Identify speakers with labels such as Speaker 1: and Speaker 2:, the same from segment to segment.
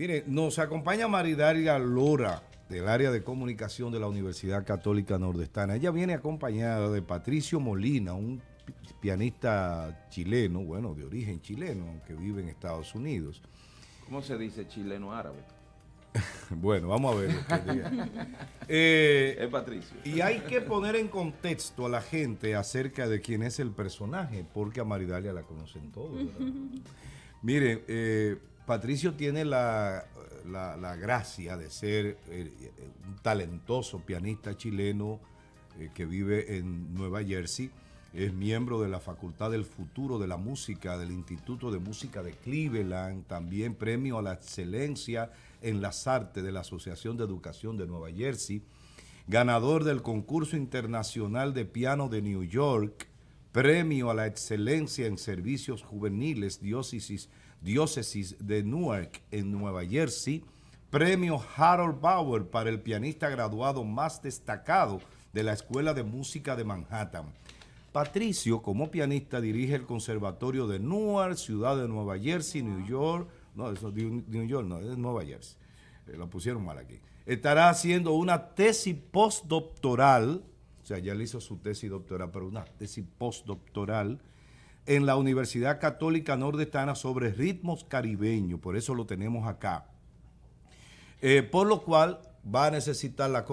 Speaker 1: Mire, nos acompaña Maridalia Lora del área de comunicación de la Universidad Católica Nordestana. Ella viene acompañada de Patricio Molina, un pianista chileno, bueno, de origen chileno, aunque vive en Estados Unidos. ¿Cómo se dice chileno árabe? bueno, vamos a ver. Eh, es Patricio. Y hay que poner en contexto a la gente acerca de quién es el personaje, porque a Maridalia la conocen todos. Miren, eh, Patricio tiene la, gracia de ser eh, eh, un talentoso pianista chileno eh, que vive en Nueva Jersey. Es miembro de la Facultad del Futuro de la Música del Instituto de Música de Cleveland, también premio a la excelencia en las artes de la Asociación de Educación de Nueva Jersey, ganador del concurso internacional de piano de New York, Premio a la Excelencia en Servicios Juveniles Diócesis, Diócesis de Newark en Nueva Jersey. Premio Harold Bauer para el pianista graduado más destacado de la Escuela de Música de Manhattan. Patricio, como pianista, dirige el Conservatorio de Newark, Ciudad de Nueva Jersey, New York. No, eso New York, no, es Nueva Jersey. Eh, lo pusieron mal aquí. Estará haciendo una tesis postdoctoral sea, ya le hizo su tesis doctoral, pero una tesis postdoctoral en la Universidad Católica Nordestana sobre ritmos caribeños, por eso lo tenemos acá. Eh, por lo cual va a necesitar la,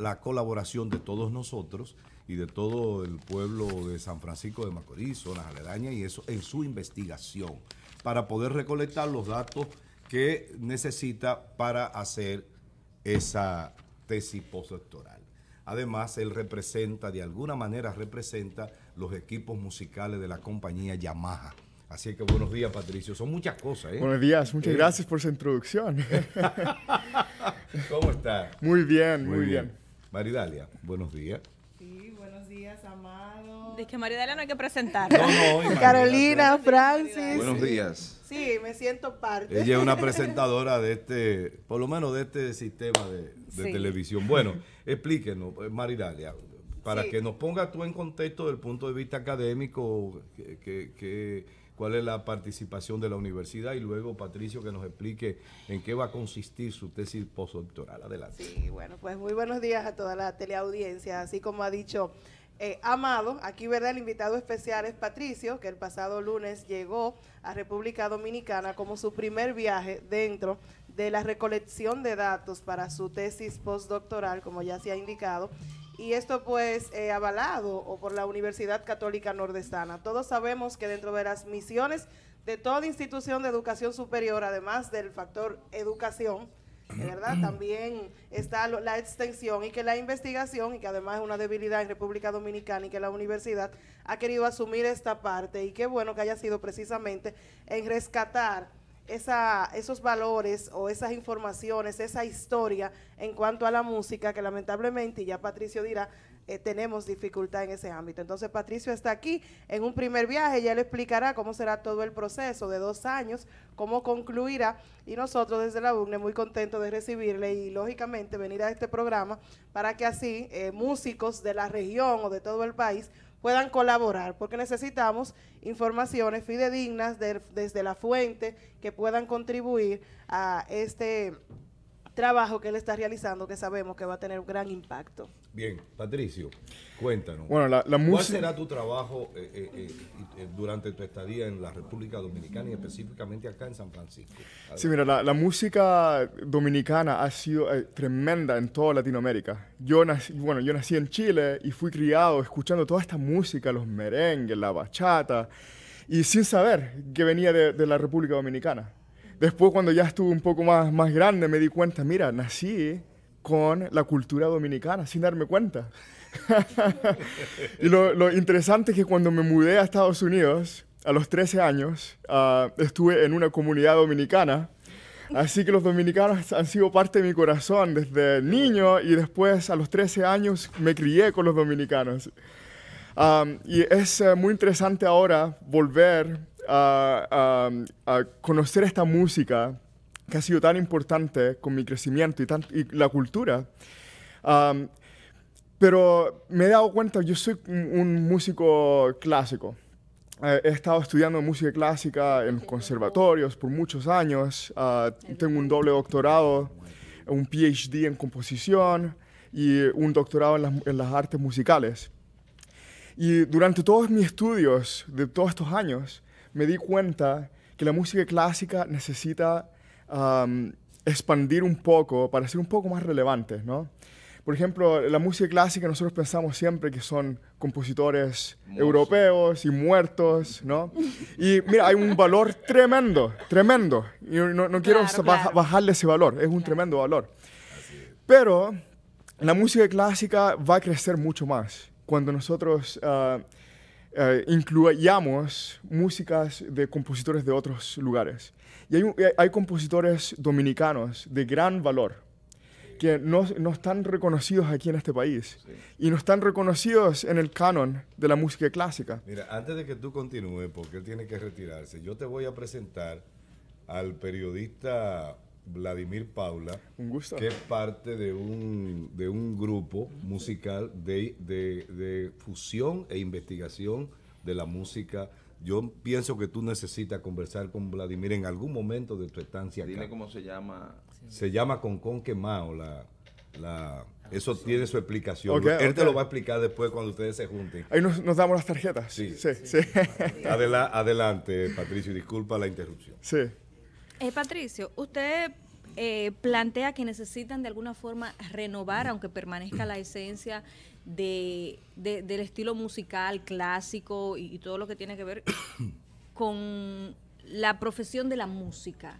Speaker 1: la colaboración de todos nosotros y de todo el pueblo de San Francisco de Macorís, zonas aledañas y eso, en su investigación, para poder recolectar los datos que necesita para hacer esa tesis postdoctoral. Además, él representa, de alguna manera representa los equipos musicales de la compañía Yamaha. Así que buenos días, Patricio. Son muchas cosas, ¿eh? Buenos días, muchas gracias
Speaker 2: por su introducción. ¿Cómo está? Muy bien, muy, bien. bien.
Speaker 1: Maridalia, buenos días.
Speaker 3: Sí, buenos días, Amar es que María no hay que presentar. No, Carolina, Francis. Buenos días. Sí, me siento parte. Ella es una
Speaker 1: presentadora de este, por lo menos de este sistema de, televisión. Bueno, explíquenos, eh, Maridalia, para que nos ponga tú en contexto del punto de vista académico, que, cuál es la participación de la universidad y luego Patricio que nos explique en qué va a consistir su tesis postdoctoral. Adelante. Sí, bueno,
Speaker 3: pues muy buenos días a toda la teleaudiencia. Así como ha dicho eh, amado. Aquí, ¿verdad? El invitado especial es Patricio, que el pasado lunes llegó a República Dominicana como su primer viaje dentro de la recolección de datos para su tesis postdoctoral, como ya se ha indicado. Y esto pues eh, avalado por la Universidad Católica Nordestana. Todos sabemos que dentro de las misiones de toda institución de educación superior, además del factor educación, ¿verdad? También está la extensión y que la investigación, y que además es una debilidad en República Dominicana y que la universidad ha querido asumir esta parte y qué bueno que haya sido precisamente en rescatar esa, esos valores o esas informaciones, esa historia en cuanto a la música que lamentablemente, ya Patricio dirá, eh, tenemos dificultad en ese ámbito. Entonces Patricio está aquí en un primer viaje, ya le explicará cómo será todo el proceso de dos años, cómo concluirá y nosotros desde la UNE muy contentos de recibirle y lógicamente venir a este programa para que así eh, músicos de la región o de todo el país puedan colaborar, porque necesitamos informaciones fidedignas desde la fuente que puedan contribuir a este trabajo que él está realizando que sabemos que va a tener un gran impacto.
Speaker 1: Bien, Patricio, cuéntanos. Bueno, la, la ¿Cuál será tu trabajo eh, eh, eh, durante tu estadía en la República Dominicana y específicamente acá en San Francisco? Sí, mira,
Speaker 2: la, música dominicana ha sido tremenda en toda Latinoamérica. Yo nací, bueno, yo nací en Chile y fui criado escuchando toda esta música, los merengues, la bachata, y sin saber que venía de la República Dominicana. Después, cuando ya estuve un poco más, más grande, me di cuenta, mira, nací con la cultura dominicana, sin darme cuenta. y lo, interesante es que cuando me mudé a Estados Unidos, a los 13 años, ah, estuve en una comunidad dominicana. Así que los dominicanos han sido parte de mi corazón desde niño y después a los 13 años me crié con los dominicanos. Ah, y es eh, muy interesante ahora volver a, conocer esta música que ha sido tan importante con mi crecimiento y, la cultura. pero me he dado cuenta, yo soy un músico clásico. Eh, he estado estudiando música clásica en conservatorios por muchos años. Ah, tengo un doble doctorado, un PhD en composición y un doctorado en las artes musicales. Y durante todos mis estudios de todos estos años, me di cuenta que la música clásica necesita expandir un poco para ser un poco más relevante, Por ejemplo, la música clásica nosotros pensamos siempre que son compositores europeos y muertos, ¿no? Y mira, hay un valor tremendo, tremendo. Y no, quiero bajarle ese valor, es un tremendo valor. Pero la música clásica va a crecer mucho más cuando nosotros ah, eh, incluyamos músicas de compositores de otros lugares. Y hay, eh, compositores dominicanos de gran valor que no, están reconocidos aquí en este país y no están reconocidos en el canon de la música clásica.
Speaker 1: Mira, antes de que tú continúes, porque él tiene que retirarse, yo te voy a presentar al periodista Vladimir Paula, un gusto. que es parte de un, de un grupo musical de, de, fusión e investigación de la música. Yo pienso que tú necesitas conversar con Vladimir en algún momento de tu estancia. acá.
Speaker 4: cómo se llama.
Speaker 1: Se llama Con Con la, la, ah, eso tiene su explicación. Él te lo va a explicar después cuando ustedes se junten. Ahí
Speaker 2: nos, damos las tarjetas. Sí. sí,
Speaker 1: adelante, Patricio. Disculpa la interrupción. Sí.
Speaker 5: Eh, Patricio, usted eh, plantea que necesitan de alguna forma renovar, aunque permanezca la esencia de, del estilo musical clásico y, todo lo que tiene que ver con la profesión de la música.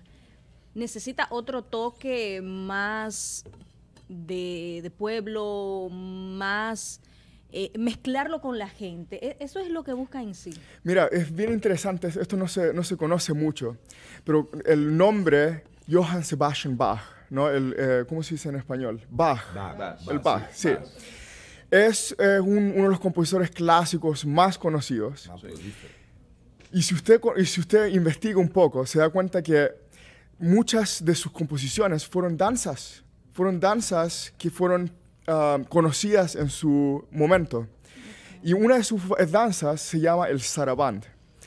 Speaker 5: Necesita otro toque más de pueblo, más eh, mezclarlo con la gente. E, eso es lo que busca en sí.
Speaker 2: Mira, es bien interesante, esto no se, no se conoce mucho, pero el nombre Johann Sebastian Bach, ¿no? El, eh, ¿Cómo se dice en español? Bach. el Bach, sí. Es uno de los compositores clásicos más conocidos. y, si usted, y si usted investiga un poco, se da cuenta que muchas de sus composiciones fueron danzas. Fueron danzas que fueron Ah, conocidas en su momento. Y una de sus danzas se llama el saraband.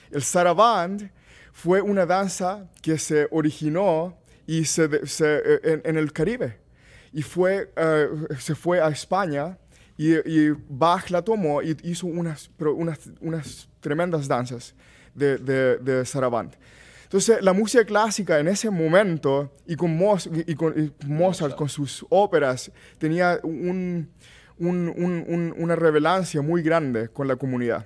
Speaker 2: El saraband fue una danza que se originó y se, eh, en, el Caribe. Y fue, eh, se fue a España y, Bach la tomó y hizo unas, unas, unas tremendas danzas de, de, de saraband. Entonces, la música clásica en ese momento, y con, Mozart, y con, Mozart, con sus óperas, tenía un, una revelancia muy grande con la comunidad.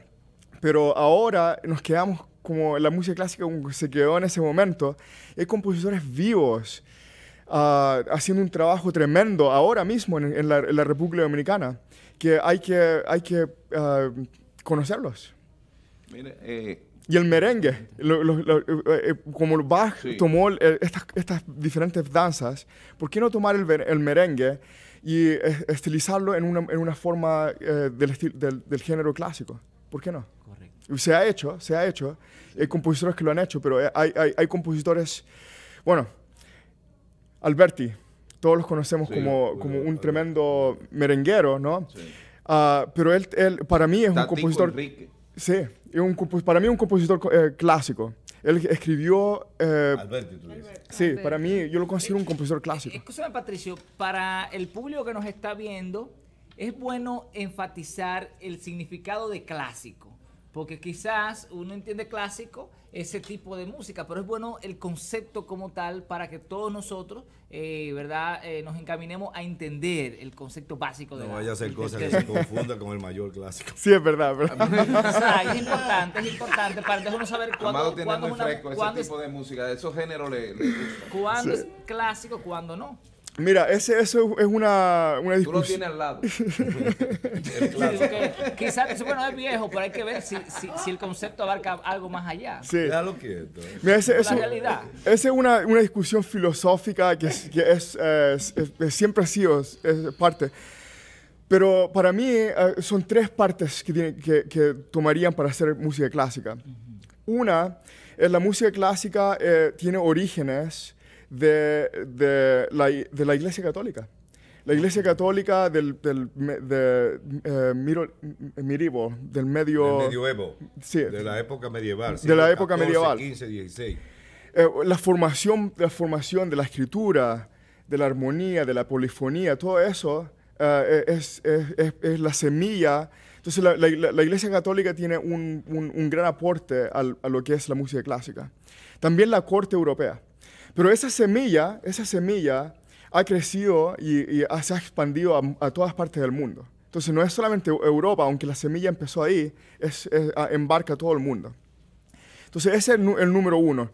Speaker 2: Pero ahora nos quedamos como la música clásica se quedó en ese momento. Hay compositores vivos ah, haciendo un trabajo tremendo ahora mismo en, la, República Dominicana que hay que, hay que ah, conocerlos.
Speaker 4: Mire, eh,
Speaker 2: y el merengue, eh, eh, como Bach tomó eh, estas, diferentes danzas, ¿por qué no tomar el, merengue y estilizarlo en una, en una forma del, del, género clásico? ¿Por qué no? Correcto. Se ha hecho, se ha hecho. Hay compositores que lo han hecho, pero hay, hay, compositores, bueno, Alberti, todos los conocemos como, como un tremendo merenguero, ¿no? Sí. Ah, pero él, él, para mí es un compositor... Sí, un, para mí un compositor eh, clásico. Él escribió... Eh, Sí, para mí yo lo considero un compositor clásico.
Speaker 6: Escúchame, Patricio, para el público que nos está viendo, es bueno enfatizar el significado de clásico porque quizás uno entiende clásico ese tipo de música, pero es bueno el concepto como tal para que todos nosotros, eh, ¿verdad?, eh, nos encaminemos a entender el concepto básico de no No vaya a ser cosa que se
Speaker 2: confunda
Speaker 1: con el mayor clásico. Sí,
Speaker 2: es verdad, ¿verdad? es
Speaker 6: importante, es importante para uno saber cuándo, muy fresco tipo es, de música, de
Speaker 1: esos géneros le,
Speaker 6: ¿Cuándo es clásico, cuándo no?
Speaker 2: Mira, ese, eso es una, una discusión. Tú lo tienes
Speaker 6: al lado. claro. Quizás, bueno, es viejo, pero hay que ver si, si, si el concepto abarca algo más allá. Sí. quieto. Mira, ese, eso, la realidad.
Speaker 2: Esa es una, una, discusión filosófica que, que es, eh, es, siempre ha sido es, parte. Pero para mí eh, son tres partes que, que, que, tomarían para hacer música clásica. Una es eh, la música clásica eh, tiene orígenes de, de, la, de la Iglesia Católica la Iglesia Católica del, del de, eh, del medio... Del medioevo, sí, de la época
Speaker 1: medieval. de la época medieval. 15, 16.
Speaker 2: Eh, la, formación, la formación de la escritura, de la armonía, de la polifonía, todo eso eh, es, es, es, la semilla. Entonces la, la, Iglesia Católica tiene un, un, un gran aporte al, a lo que es la música clásica. También la corte europea. Pero esa semilla, esa semilla ha crecido y, se ha expandido a, todas partes del mundo. Entonces no es solamente Europa, aunque la semilla empezó ahí, es, embarca a todo el mundo. Entonces ese es el, número uno.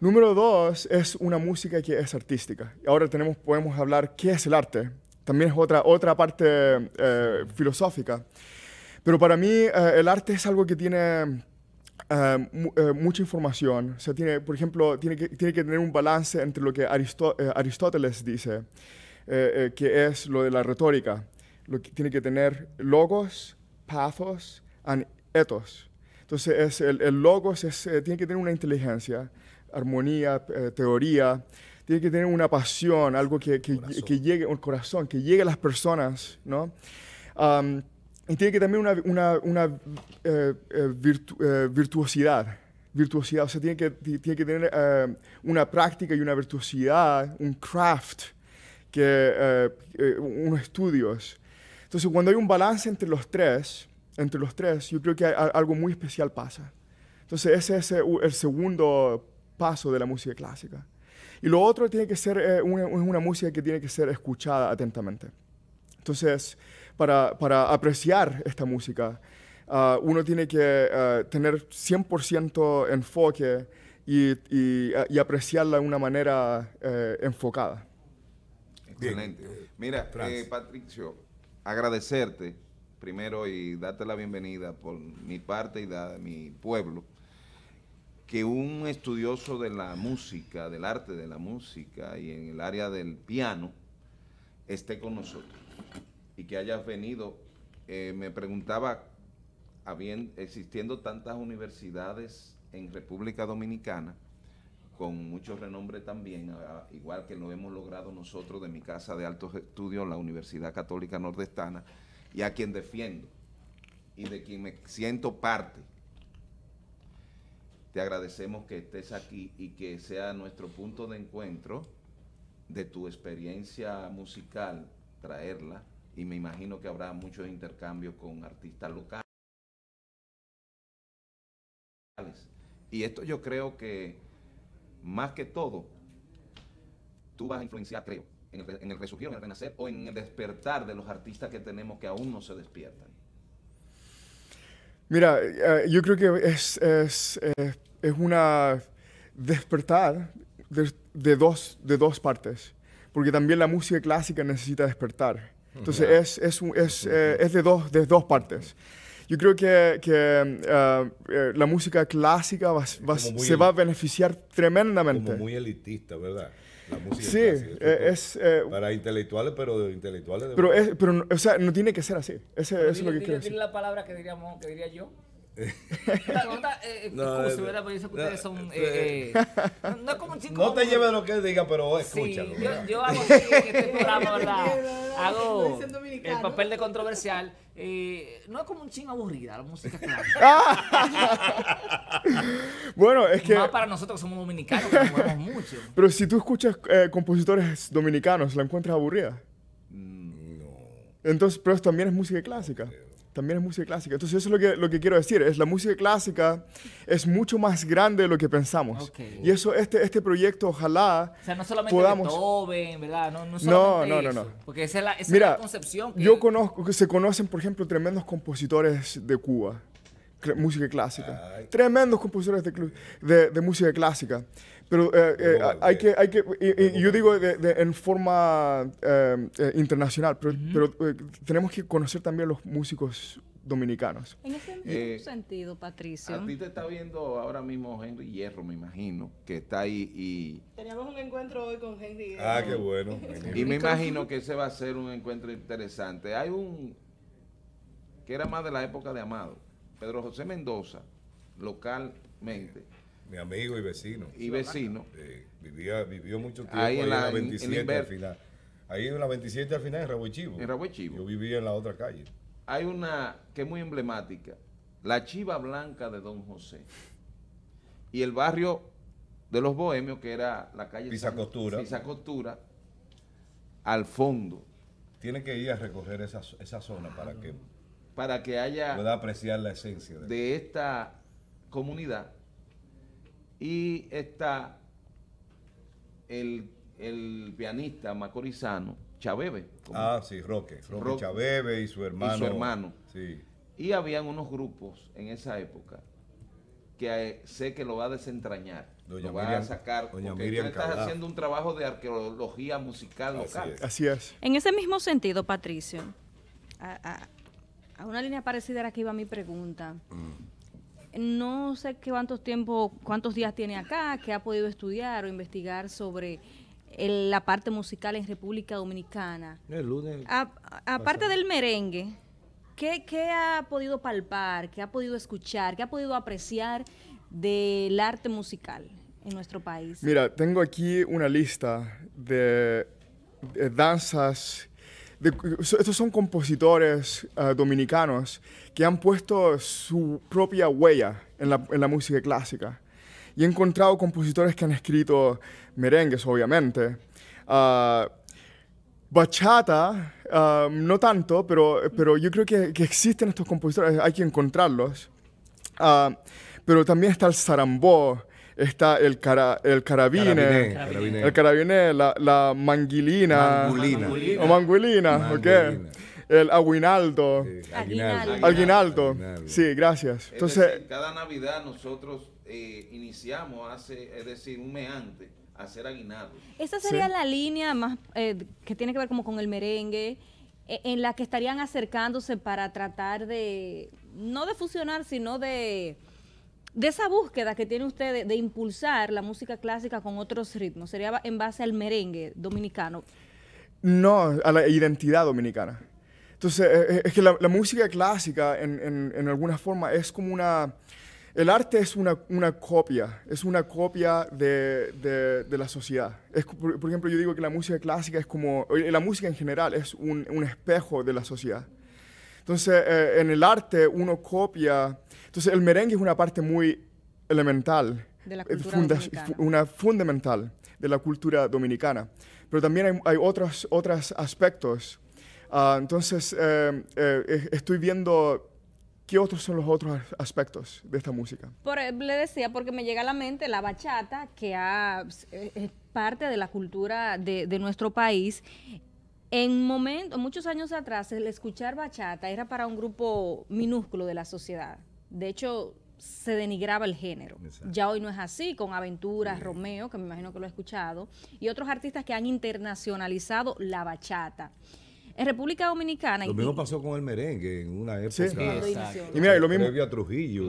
Speaker 2: Número dos es una música que es artística. Ahora tenemos, podemos hablar qué es el arte. También es otra, otra parte eh, filosófica. Pero para mí eh, el arte es algo que tiene eh, eh, mucha información. O tiene, por ejemplo, tiene que, tiene que tener un balance entre lo que eh, Aristóteles dice, que es lo de la retórica. Lo que tiene que tener logos, pathos, and ethos. Entonces, es, el, el, logos es, tiene que tener una inteligencia, armonía, teoría. Tiene que tener una pasión, algo que, que, llegue, al corazón, que llegue a las personas, ¿no? y tiene que también una, eh, eh, eh, virtuosidad. Virtuosidad, o sea, tiene que, tiene que tener una práctica y una virtuosidad, un craft, que, unos estudios. Entonces, cuando hay un balance entre los tres, entre los tres, yo creo que algo muy especial pasa. Entonces, ese es el segundo paso de la música clásica. Y lo otro tiene que ser una música que tiene que ser escuchada atentamente. Entonces, para, apreciar esta música. Ah, uno tiene que ah, tener 100% enfoque y, y, apreciarla de una manera eh, enfocada.
Speaker 4: Excelente. Mira, eh, Patricio, agradecerte primero y darte la bienvenida por mi parte y de mi pueblo, que un estudioso de la música, del arte de la música y en el área del piano, esté con nosotros y que hayas venido. Eh, me preguntaba, existiendo tantas universidades en República Dominicana, con mucho renombre también, igual que lo hemos logrado nosotros de mi casa de altos estudios, la Universidad Católica Nordestana, y a quien defiendo y de quien me siento parte. Te agradecemos que estés aquí y que sea nuestro punto de encuentro de tu experiencia musical, traerla y me imagino que habrá muchos intercambios con artistas locales. Y esto yo creo que, más que todo, tú vas a influenciar, creo, en el, en resurgir, en el renacer o en el despertar de los artistas que tenemos que aún no se despiertan.
Speaker 2: Mira, eh, yo creo que es, es, eh, es una despertar de, dos, de dos partes, porque también la música clásica necesita despertar. Entonces es, es, es, eh, es, de, dos, de dos partes. Yo creo que, que eh, eh, la música clásica se va a beneficiar tremendamente. Como muy elitista, ¿verdad? La música sí, es, para intelectuales, pero de intelectuales. pero, es, pero o sea, no tiene que ser así. Ese, es
Speaker 1: lo que
Speaker 6: quiero decir. la palabra que, diríamos, que diría yo? no,
Speaker 1: no, te lleves lo que diga, pero escúchalo. yo, hago este
Speaker 6: el papel de controversial. Eh, no es como un chingo aburrida la música clásica. bueno, es que. Más para nosotros que somos dominicanos, que
Speaker 2: mucho. Pero si tú escuchas eh, compositores dominicanos, ¿la encuentras aburrida? Mm, no. Entonces, pero también es música clásica. Eh, también es música clásica. Entonces eso es lo que, lo que quiero decir, es la música clásica es mucho más grande de lo que pensamos. Y eso, este, este proyecto, ojalá o sea, no solamente podamos...
Speaker 6: ¿verdad? No, no, solamente no, eso, Porque esa es la, esa Mira, concepción. Yo
Speaker 2: conozco, que se conocen, por ejemplo, tremendos compositores de Cuba música clásica. Tremendos compositores de, de, música clásica. Pero eh, eh, hay, que, hay que, yo digo en forma eh, internacional, pero, pero tenemos que conocer también los músicos dominicanos. En ese
Speaker 3: sentido, Patricio. A ti
Speaker 4: te está viendo ahora mismo Henry Hierro, me imagino, que está ahí y...
Speaker 3: Teníamos un encuentro hoy con Henry Hierro. Ah,
Speaker 4: qué bueno. y me imagino que ese va a ser un encuentro interesante. Hay un... que era más de la época de Amado Pedro José Mendoza, localmente.
Speaker 1: Mi amigo y vecino. Y vecino. vivió mucho tiempo en la, 27 al final. Ahí en la 27 al final, en Rabo Chivo. En Rabo Yo vivía en la otra calle.
Speaker 4: Hay una que es muy emblemática, la Chiva Blanca de Don José. Y el barrio de los bohemios, que era la calle Costura. Pisa Costura,
Speaker 1: al fondo. Tiene que ir a recoger esa, zona para que para que haya... apreciar la esencia. De, esta comunidad.
Speaker 4: Y está el, pianista macorizano, Chabebe. Ah, sí, Roque.
Speaker 1: Roque, Chabebe y su hermano. Y su hermano. Sí.
Speaker 4: Y habían unos grupos en esa época que eh, sé que lo va a desentrañar. lo va a sacar. porque tú estás haciendo un trabajo de arqueología musical Así local. Es. Así
Speaker 2: es.
Speaker 5: En ese mismo sentido, Patricio, a, una línea parecida era que iba mi pregunta. Mm. No sé cuántos tiempo, cuántos días tiene acá, que ha podido estudiar o investigar sobre la parte musical en República Dominicana. El lunes. Aparte del merengue, ¿qué, ha podido palpar, qué ha podido escuchar, qué ha podido apreciar del arte musical en nuestro país? Mira,
Speaker 2: tengo aquí una lista de danzas estos son compositores ah, dominicanos que han puesto su propia huella en la, música clásica. Y he encontrado compositores que han escrito merengues, obviamente. Ah, bachata, ah, no tanto, pero, pero yo creo que, que, existen estos compositores, hay que encontrarlos. pero también está el zarambó está el, cara, el carabine, el carabine, la, la manguilina, o manguilina, el aguinaldo, sí, aguinaldo, sí, gracias. Entonces,
Speaker 4: cada Navidad nosotros eh, iniciamos hace, es decir, un hacer aguinaldo. Esa sería la
Speaker 5: línea más eh, que tiene que ver como con el merengue, eh, en la que estarían acercándose para tratar de, no de fusionar, sino de de esa búsqueda que tiene usted de, impulsar la música clásica con otros ritmos, ¿sería en base al merengue dominicano?
Speaker 2: No, a la identidad dominicana. Entonces, eh, eh, es que la, música clásica, en, alguna forma, es como una... El arte es una, copia, es una copia de, la sociedad. por, ejemplo, yo digo que la música clásica es como... Eh, la música en general es un, espejo de la sociedad. Entonces, en el arte uno copia entonces, el merengue es una parte muy elemental, de la eh, cultura una fundamental de la cultura dominicana. Pero también hay, otros, aspectos. Ah, entonces, eh, eh, estoy viendo ¿Qué otros son los otros aspectos de esta música?
Speaker 5: le decía, porque me llega a la mente la bachata, que es parte de la cultura de, de nuestro país. En momento, muchos años atrás, el escuchar bachata era para un grupo minúsculo de la sociedad de hecho, se denigraba el género. Ya hoy no es así, con Aventuras, Romeo, que me imagino que lo he escuchado, y otros artistas que han internacionalizado la bachata. En República Dominicana... Lo mismo
Speaker 1: pasó con el merengue en una época. y mira, y lo mismo... Trujillo.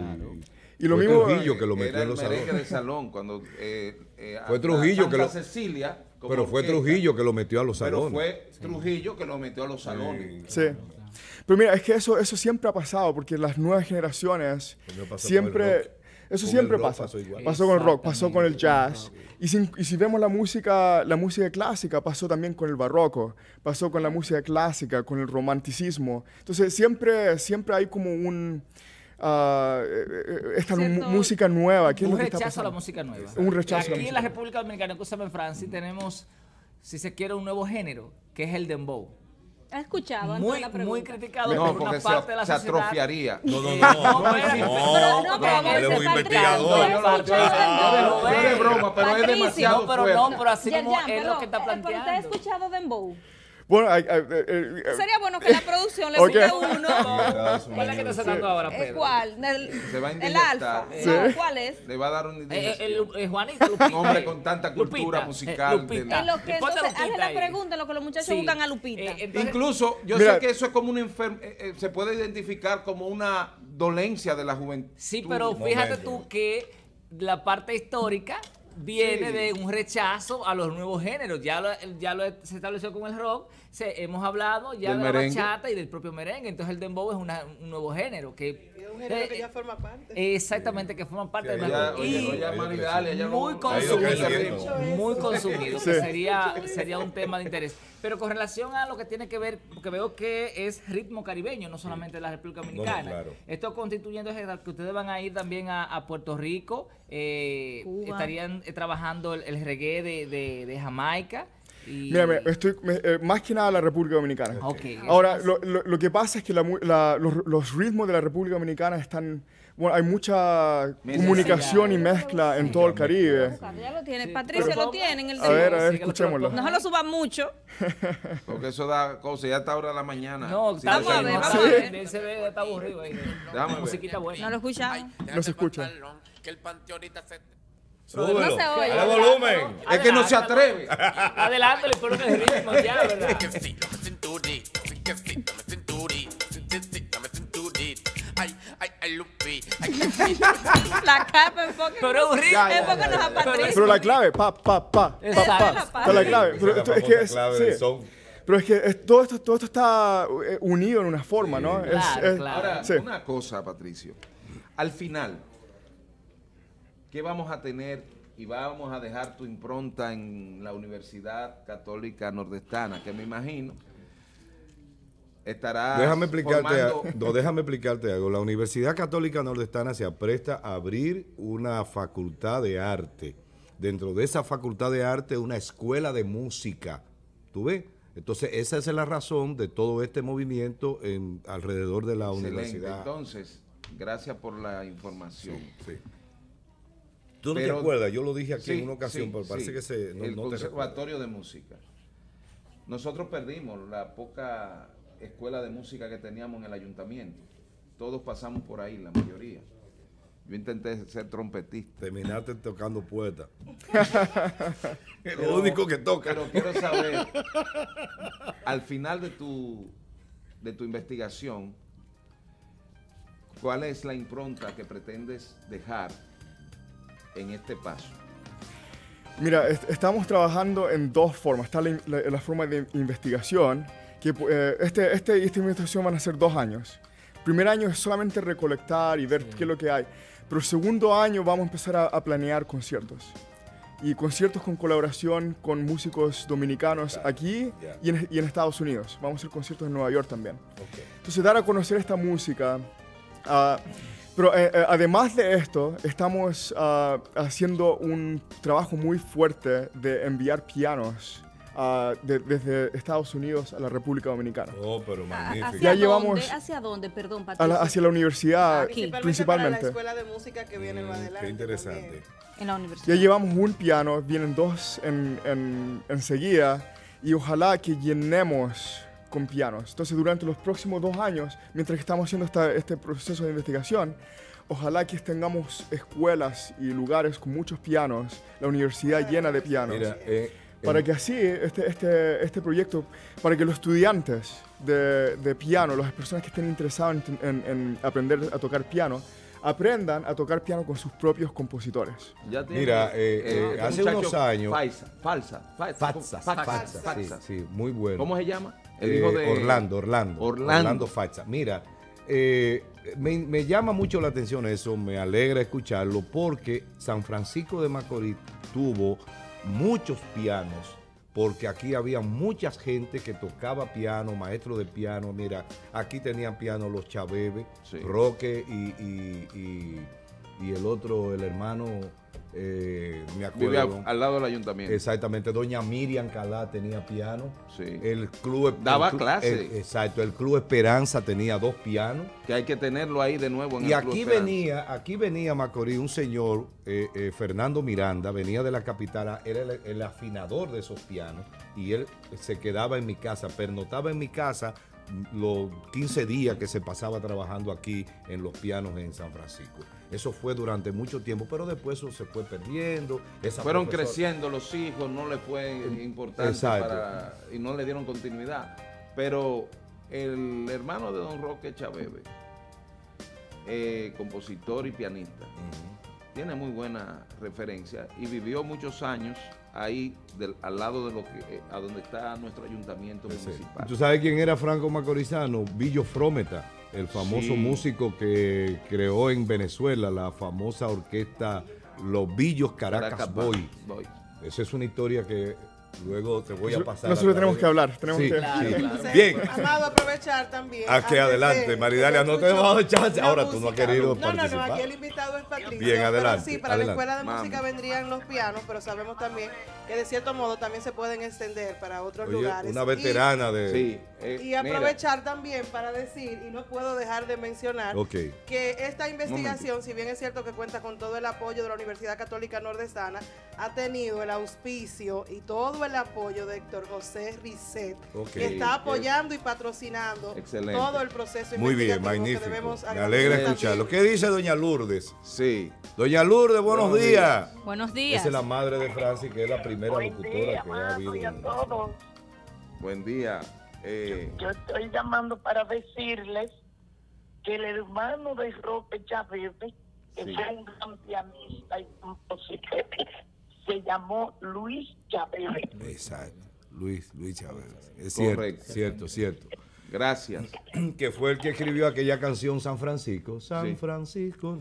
Speaker 1: Y, lo mismo... Trujillo que lo eh, metió los
Speaker 4: el salón cuando... Eh, eh, fue Trujillo que lo... Cecilia... Pero fue Trujillo que lo
Speaker 2: metió a los salones.
Speaker 4: fue Trujillo que lo metió a los salones.
Speaker 2: sí. Pero mira, es que eso, eso siempre ha pasado, porque las nuevas generaciones siempre... Eso siempre pasa. Pasó, con el rock, pasó con el jazz. Y si, y si, vemos la música, la música clásica, pasó también con el barroco, pasó con la música clásica, con el romanticismo. Entonces siempre, siempre hay como un... esta música nueva. un rechazo a la música nueva. Un rechazo. Aquí a la en la
Speaker 6: República Dominicana, en Francia, tenemos, si se quiere, un nuevo género, que es el dembow ¿Ha escuchado? Muy, la pregunta? muy criticado por una parte de la sociedad. atrofiaría. No, no, no. No, no, no, pero es no investigador. No,
Speaker 4: no no pero es demasiado No, pero
Speaker 2: no,
Speaker 6: pero así como es lo que está planteando. ¿Usted ha
Speaker 5: escuchado no
Speaker 2: bueno, eh, eh, eh,
Speaker 5: sería bueno que la producción le okay. pida uno.
Speaker 4: ¿Cuál es que está sacando ahora, Pedro?
Speaker 6: ¿Cuál? va
Speaker 4: a el alfa. ¿cuál es? Le va a dar un eh,
Speaker 6: el, Juanito
Speaker 4: Hombre con tanta cultura musical. lo que, entonces, hazle la pregunta
Speaker 5: lo que los muchachos buscan a Lupita. Incluso,
Speaker 4: yo sé que eso es como una enfermedad, se puede identificar como una dolencia de la juventud. Sí, pero fíjate tú
Speaker 6: que la parte histórica viene de un rechazo a los nuevos géneros. Ya lo, ya se estableció con el rock, hemos hablado ya de la bachata y del propio merengue. Entonces el dembow es un nuevo género que... Es un género que eh, ya forma parte. Exactamente, que forma parte muy consumido, muy consumido, sería, sería un tema de interés. Pero con relación a lo que tiene que ver, porque veo que es ritmo caribeño, no solamente de la República Dominicana. Esto constituyendo que ustedes van a ir también a, Puerto Rico, eh, estarían eh, trabajando el, reggae de, Jamaica.
Speaker 2: Y... estoy eh, más que nada la República Dominicana. Ahora, lo, que pasa es que los ritmos de la República Dominicana están bueno, hay mucha comunicación y mezcla en todo el Caribe.
Speaker 5: Ya lo tiene, Patricia lo tiene en el A ver, a ver, escuchémoslo. No se lo suba
Speaker 6: mucho.
Speaker 4: Porque eso da cosa, ya está hora de la mañana. No, si vamos a ver, vamos a
Speaker 6: ver. Ese bebé está aburrido ahí.
Speaker 4: Déjame musiquita
Speaker 6: buena. No lo escuchamos.
Speaker 4: No se escucha. Que el
Speaker 6: panteón ahorita se... Súbelo. No se oye.
Speaker 4: Dale volumen. Adelante, es que no se atreve.
Speaker 6: Adelante, le espero que se ritmo ya, ¿verdad?
Speaker 5: Ay, ay, ay, Lupi. la capa, enfoque. Pero nos
Speaker 2: Patricio. Pero la clave, pa, pa, pa. Pa, pa. Pero la clave. Pero, es que es, todo, esto, todo esto está eh, unido en una forma, ¿no? Claro, es, claro. Ahora, una
Speaker 4: cosa, Patricio. Al final, ¿qué vamos a tener y vamos a dejar tu impronta en la Universidad Católica Nordestana? Que me imagino estará. Déjame explicarte, no,
Speaker 1: déjame explicarte algo. La Universidad Católica Nordestana se apresta a abrir una facultad de arte. Dentro de esa facultad de arte, una escuela de música. ¿Tú ves? Entonces, esa es la razón de todo este movimiento alrededor de la universidad.
Speaker 4: Entonces, gracias por la información. Sí,
Speaker 1: ¿Tú no te acuerdas? Yo lo dije aquí en una ocasión, pero parece que se... No, el Conservatorio
Speaker 4: de Música. Nosotros perdimos la poca escuela de música que teníamos en el ayuntamiento. Todos pasamos por ahí, la mayoría. Yo intenté ser trompetista. Terminaste tocando puerta lo único que toca. Pero quiero saber, al final de tu, de tu investigación, ¿cuál es la impronta que pretendes dejar en este paso?
Speaker 2: Mira, estamos trabajando en dos formas. Está la forma de investigación, que eh, este, este, esta investigación van a ser dos años. Primer año es solamente recolectar y ver qué es lo que hay. Pero segundo año vamos a empezar a, planear conciertos. Y conciertos con colaboración con músicos dominicanos aquí y, en, Estados Unidos. Vamos a hacer conciertos en Nueva York también. Entonces dar a conocer esta música. Ah, pero eh, eh, además de esto, estamos ah, haciendo un trabajo muy fuerte de enviar pianos desde Estados Unidos a la República Dominicana. Oh, pero magnífico. ¿Hacia ya dónde, llevamos
Speaker 5: ¿Hacia dónde,
Speaker 3: perdón, la, hacia la
Speaker 2: universidad, ah, principalmente. principalmente. la escuela
Speaker 3: de música que
Speaker 1: viene mm, más Qué interesante.
Speaker 3: En la universidad. Ya
Speaker 2: llevamos un piano, vienen dos enseguida, en, en y ojalá que llenemos con pianos. Entonces, durante los próximos dos años, mientras que estamos haciendo este proceso de investigación, ojalá que tengamos escuelas y lugares con muchos pianos, la universidad llena de pianos. Mira, eh, para que así este, este, este, proyecto, para que los estudiantes de, piano, las personas que estén interesadas en, aprender a tocar piano, aprendan a tocar piano con sus propios compositores. Mira, eh, eh, eh, eh este hace unos años...
Speaker 4: Falsa, falsa, falsa, falsa,
Speaker 1: falsa, sí, muy bueno. ¿Cómo se llama? El hijo de... Orlando, Orlando, Orlando. Orlando Falsa. Mira, me, me, llama mucho la atención eso, me alegra escucharlo, porque San Francisco de Macorís tuvo muchos pianos, porque aquí había mucha gente que tocaba piano, maestro de piano. Mira, aquí tenían piano los Chabebe, Roque y el otro, el hermano eh, me acuerdo. Vivía al lado del ayuntamiento. Exactamente. Doña Miriam Calá tenía piano. Sí. El club. E-, Daba clases. Exacto. El club Esperanza tenía dos pianos.
Speaker 4: Que hay que tenerlo ahí de nuevo en y aquí
Speaker 1: venía, aquí venía Macorís un señor, eh, eh, Fernando Miranda, venía de la capital, era el, el afinador de esos pianos. Y él se quedaba en mi casa, pernotaba en mi casa los 15 días que se pasaba trabajando aquí en los pianos en San Francisco. Eso fue durante mucho tiempo, pero después eso se fue perdiendo. Fueron creciendo
Speaker 4: los hijos, no le fue importante y no le dieron continuidad. Pero el hermano de don Roque Chabebe, eh, compositor y pianista, tiene muy buena referencia y vivió muchos años ahí al lado de lo que, eh, a donde está nuestro ayuntamiento municipal. ¿Tú
Speaker 1: sabes quién era Franco Macorizano? Billo Frometa, el famoso músico que creó en Venezuela la famosa orquesta Los Billos Caracas, Boy. Esa es una historia que Luego te voy a pasar. Nosotros tenemos que hablar. Tenemos que... Bien. Amado, aprovechar también. Aquí ah, adelante, Maridalia, no te hemos dado chance. Ahora tú no has querido no, participar. No, no, aquí
Speaker 3: el invitado es Patricio. Bien, adelante. sí, para la escuela de música vendrían los pianos, pero sabemos también que de cierto modo también se pueden extender para otros lugares. Una veterana
Speaker 1: de... Sí, eh, y aprovechar
Speaker 3: también para decir, y no puedo dejar de mencionar, que esta investigación, si bien es cierto que cuenta con todo el apoyo de la Universidad Católica Nordestana, ha tenido el auspicio y todo el apoyo de Héctor José Risset, que está apoyando y patrocinando todo el proceso. Muy bien, magnífico. Me
Speaker 1: alegra escucharlo. ¿Qué dice doña Lourdes? Sí. Doña Lourdes, buenos, días. Buenos días. es la madre de Francis, que es la primera locutora que ha habido. Buen día. Eh,
Speaker 6: yo, estoy llamando para decirles que el hermano de Roque Chávez es un gran pianista y compositor, se llamó Luis Chávez. Exacto,
Speaker 1: Luis, Luis Chávez. Es cierto, cierto, cierto. Gracias. Que fue el que escribió aquella canción San Francisco. San Francisco.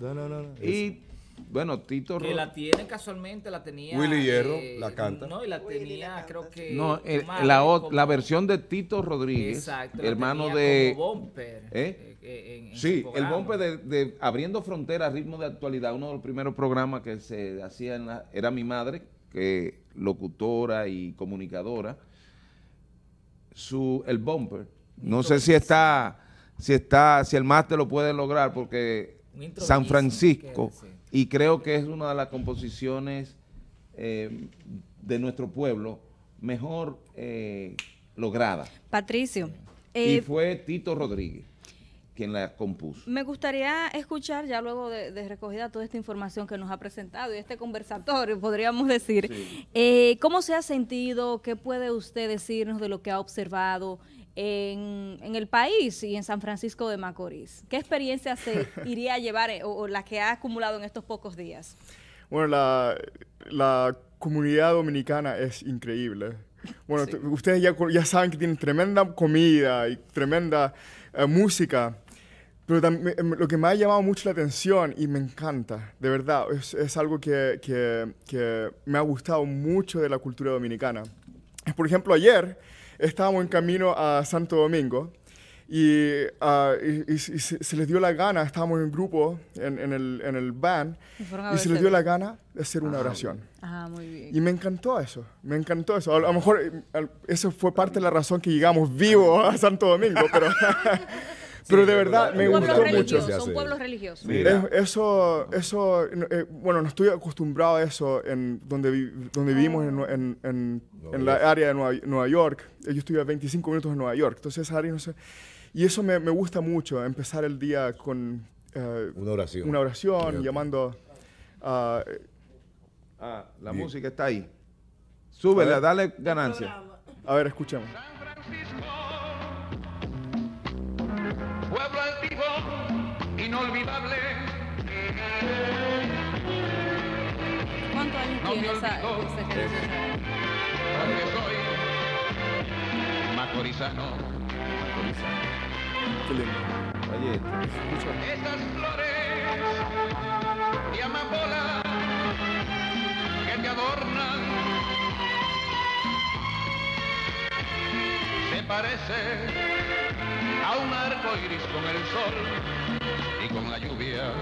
Speaker 1: y
Speaker 4: bueno, Tito Que la
Speaker 6: tiene casualmente, la tenía. Willy Hierro, eh, la canta. No, y la tenía, creo que. No, la, la versión
Speaker 4: de Tito Rodríguez, hermano de. Como bumper, ¿Eh? Eh, sí, el bumper de, Abriendo Fronteras, ritmo de actualidad, uno de los primeros programas que se hacía era mi madre, que locutora y comunicadora. Su, el bumper. No sé si está, si está, si el máster lo puede lograr, porque San Francisco y creo que es una de las composiciones eh, de nuestro pueblo mejor eh, lograda.
Speaker 5: Patricio. y eh,
Speaker 4: fue Tito Rodríguez quien la
Speaker 5: compuso. Me gustaría escuchar, ya luego de, recogida toda esta información que nos ha presentado y este conversatorio, podríamos decir, eh, ¿cómo se ha sentido? ¿Qué puede usted decirnos de lo que ha observado? en, el país y en San Francisco de Macorís. ¿Qué experiencia se iría a llevar eh, o, las la que ha acumulado en estos pocos días?
Speaker 2: Bueno, la, comunidad dominicana es increíble. Bueno, ustedes ya, ya saben que tienen tremenda comida y tremenda eh, música. Pero lo que me ha llamado mucho la atención y me encanta, de verdad, es, algo que, que, me ha gustado mucho de la cultura dominicana. Por ejemplo, ayer estábamos en camino a Santo Domingo y, ah, se, les dio la gana, estábamos en grupo, en, el, en van, y, se les dio la gana de hacer una ah, oración. Ah, y me encantó eso, me encantó eso. A, lo mejor eh, eso fue parte de la razón que llegamos vivos a Santo Domingo, pero... Pero de verdad me gustó mucho. Son pueblos religiosos. Eso, eso, eh, bueno, no estoy acostumbrado a eso en donde, donde vivimos en, en, en, la área de Nueva, York. Yo estuve a 25 minutos de Nueva York, entonces esa no sé. Y eso me, gusta mucho, empezar el día con eh,
Speaker 1: una oración, una oración
Speaker 2: llamando a... ah, la música está ahí. Súbela, dale ganancia. A ver, escuchemos.
Speaker 4: San Francisco. inolvidable.
Speaker 5: ¿Cuántos años no tiene esa, Porque soy
Speaker 4: macorizano. Macorizano. Qué Oye,
Speaker 1: Esas flores y amapolas que te adornan
Speaker 4: se parece a un arco iris con el
Speaker 2: sol y con la lluvia.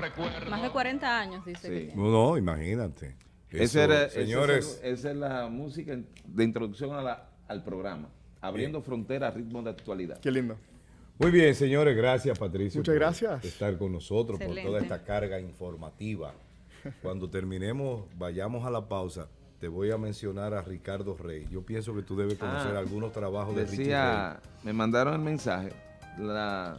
Speaker 5: recuerdo. Más de 40 años, dice.
Speaker 1: no, imagínate. esa señores.
Speaker 4: Esa, es la música de introducción a al programa. Abriendo fronteras,
Speaker 1: ritmo de actualidad. Qué lindo. Muy bien, señores, gracias Patricio. Muchas por gracias. estar con nosotros, por toda esta carga informativa. Cuando terminemos, vayamos a la pausa te voy a mencionar a Ricardo Rey. Yo pienso que tú debes ah, conocer algunos trabajos de decía,
Speaker 4: Rey. Me mandaron el mensaje, la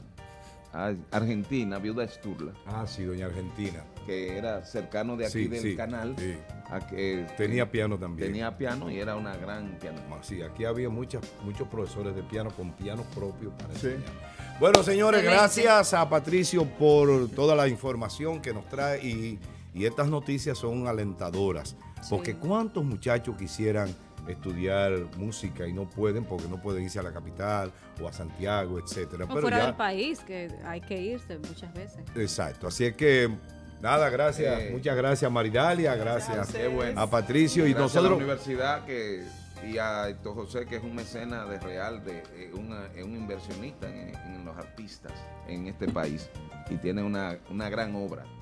Speaker 4: Argentina, viuda Esturla.
Speaker 1: Ah, sí, doña Argentina.
Speaker 4: Que era cercano de aquí del canal.
Speaker 1: Sí. tenía piano también. Tenía piano y era una gran pianista. Ah, sí, aquí había muchas, muchos profesores de piano con piano propios para enseñar. Bueno, señores, gracias a Patricio por toda la información que nos trae y, y estas noticias son alentadoras. Porque cuántos muchachos quisieran estudiar música y no pueden porque no pueden irse a la capital o a Santiago, etcétera. fuera del
Speaker 5: país, que hay que irse muchas veces.
Speaker 1: Exacto. Así es que Nada, gracias. muchas gracias, Maridalia. Gracias, a Patricio y, nosotros. A la
Speaker 4: universidad que, y a Héctor José, que es un mecena de real, de, eh, un inversionista en, los artistas en este país y tiene una, una gran obra.